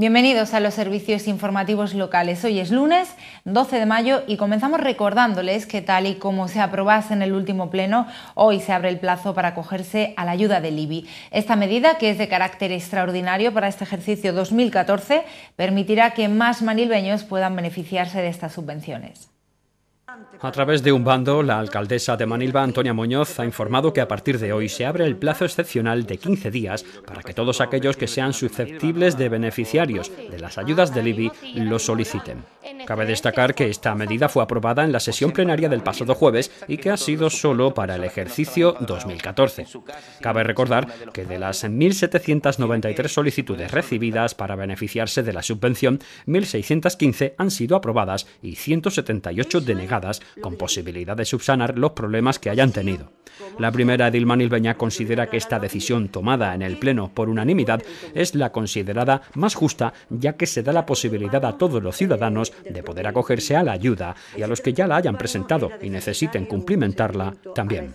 Bienvenidos a los servicios informativos locales. Hoy es lunes 12 de mayo y comenzamos recordándoles que tal y como se aprobase en el último pleno, hoy se abre el plazo para acogerse a la ayuda del IBI. Esta medida, que es de carácter extraordinario para este ejercicio 2014, permitirá que más manilbeños puedan beneficiarse de estas subvenciones. A través de un bando, la alcaldesa de Manilva, Antonia Muñoz, ha informado que a partir de hoy se abre el plazo excepcional de 15 días para que todos aquellos que sean susceptibles de beneficiarios de las ayudas del IBI lo soliciten. Este Cabe destacar que esta medida fue aprobada en la sesión plenaria del pasado jueves y que ha sido solo para el ejercicio 2014. Cabe recordar que de las 1.793 solicitudes recibidas para beneficiarse de la subvención, 1.615 han sido aprobadas y 178 denegadas, con posibilidad de subsanar los problemas que hayan tenido. La primera Edilman Ilbeña considera que esta decisión tomada en el Pleno por unanimidad es la considerada más justa, ya que se da la posibilidad a todos los ciudadanos de poder acogerse a la ayuda y a los que ya la hayan presentado y necesiten cumplimentarla también.